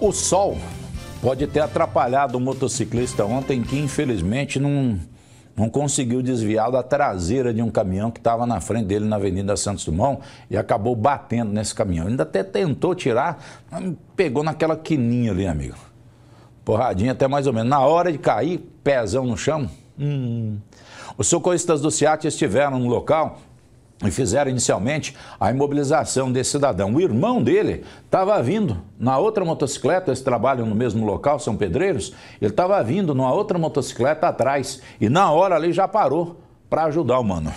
O sol pode ter atrapalhado o motociclista ontem, que infelizmente não, não conseguiu desviar da traseira de um caminhão que estava na frente dele na Avenida Santos Dumont e acabou batendo nesse caminhão. Ainda até tentou tirar, pegou naquela quininha ali, amigo. Porradinha até mais ou menos. Na hora de cair, pezão no chão. Hum. Os socorristas do SEAT estiveram no local e fizeram inicialmente a imobilização desse cidadão. O irmão dele estava vindo na outra motocicleta, eles trabalham no mesmo local, são pedreiros, ele estava vindo numa outra motocicleta atrás e na hora ali já parou para ajudar o mano.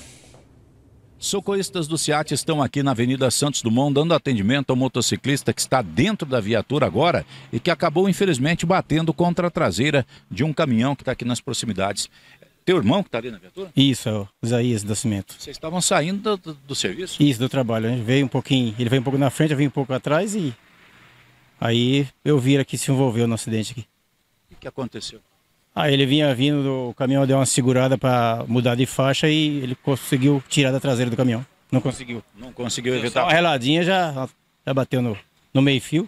Socorristas do SEAT estão aqui na Avenida Santos Dumont dando atendimento ao motociclista que está dentro da viatura agora e que acabou infelizmente batendo contra a traseira de um caminhão que está aqui nas proximidades teu irmão que está ali na viatura? Isso, é o Isaías Nascimento. Vocês estavam saindo do, do, serviço? Isso, do trabalho. Ele veio um pouquinho, ele veio um pouco na frente, eu vim um pouco atrás e aí eu vi aqui se envolveu no acidente aqui. O que aconteceu? Ah, ele vinha vindo, o caminhão deu uma segurada para mudar de faixa e ele conseguiu tirar da traseira do caminhão. Não conseguiu. Não conseguiu evitar. uma reladinha já, já bateu no, no meio-fio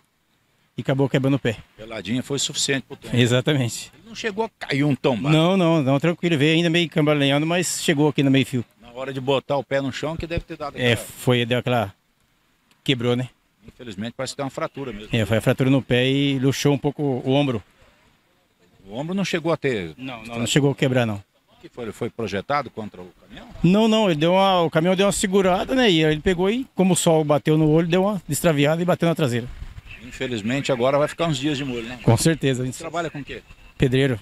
e acabou quebrando o pé. Reladinha foi suficiente para o Exatamente não chegou a cair um tombado. Não, não, não, tranquilo. Veio ainda meio cambaleando, mas chegou aqui no meio fio. Na hora de botar o pé no chão que deve ter dado. É, foi, deu aquela... Quebrou, né? Infelizmente parece que deu uma fratura mesmo. É, foi a fratura no pé e luxou um pouco o ombro. O ombro não chegou a ter... Não, não, não chegou a quebrar, não. Que foi, foi projetado contra o caminhão? Não, não, ele deu uma, o caminhão deu uma segurada, né? E ele pegou e, como o sol bateu no olho, deu uma destraviada e bateu na traseira. Infelizmente agora vai ficar uns dias de molho, né? Com certeza. A gente trabalha com o quê? pedreiro.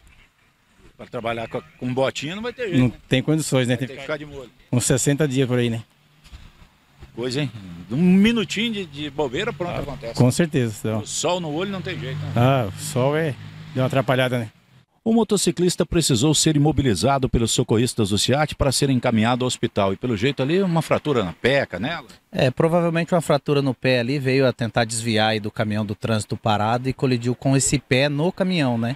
Para trabalhar com, com botinha não vai ter jeito. Não né? tem condições, né? Tem, tem que ficar de molho. Uns 60 dias por aí, né? Coisa, hein? Um minutinho de, de bobeira, pronto, ah, acontece. Com certeza. Então. O sol no olho não tem jeito, né? Ah, o sol é. Deu uma atrapalhada, né? O motociclista precisou ser imobilizado pelos socorristas do SIAT para ser encaminhado ao hospital. E pelo jeito ali, uma fratura na peca nela? Né, é, provavelmente uma fratura no pé ali veio a tentar desviar do caminhão do trânsito parado e colidiu com esse pé no caminhão, né?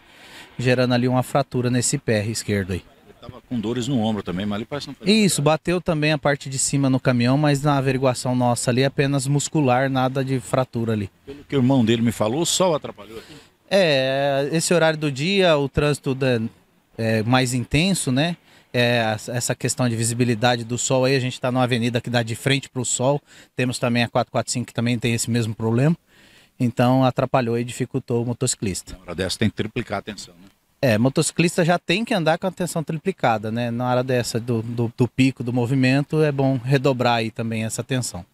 gerando ali uma fratura nesse pé esquerdo aí. Ele tava com dores no ombro também, mas ele parece não Isso, bateu também a parte de cima no caminhão, mas na averiguação nossa ali apenas muscular, nada de fratura ali. Pelo que o irmão dele me falou, o sol atrapalhou aqui. É, esse horário do dia, o trânsito da, é, mais intenso, né? É, essa questão de visibilidade do sol aí, a gente está numa avenida que dá de frente para o sol. Temos também a 445 que também tem esse mesmo problema. Então atrapalhou e dificultou o motociclista. Na hora dessa tem que triplicar a atenção, né? É, motociclista já tem que andar com a tensão triplicada, né? Na hora dessa, do, do, do pico, do movimento, é bom redobrar aí também essa tensão.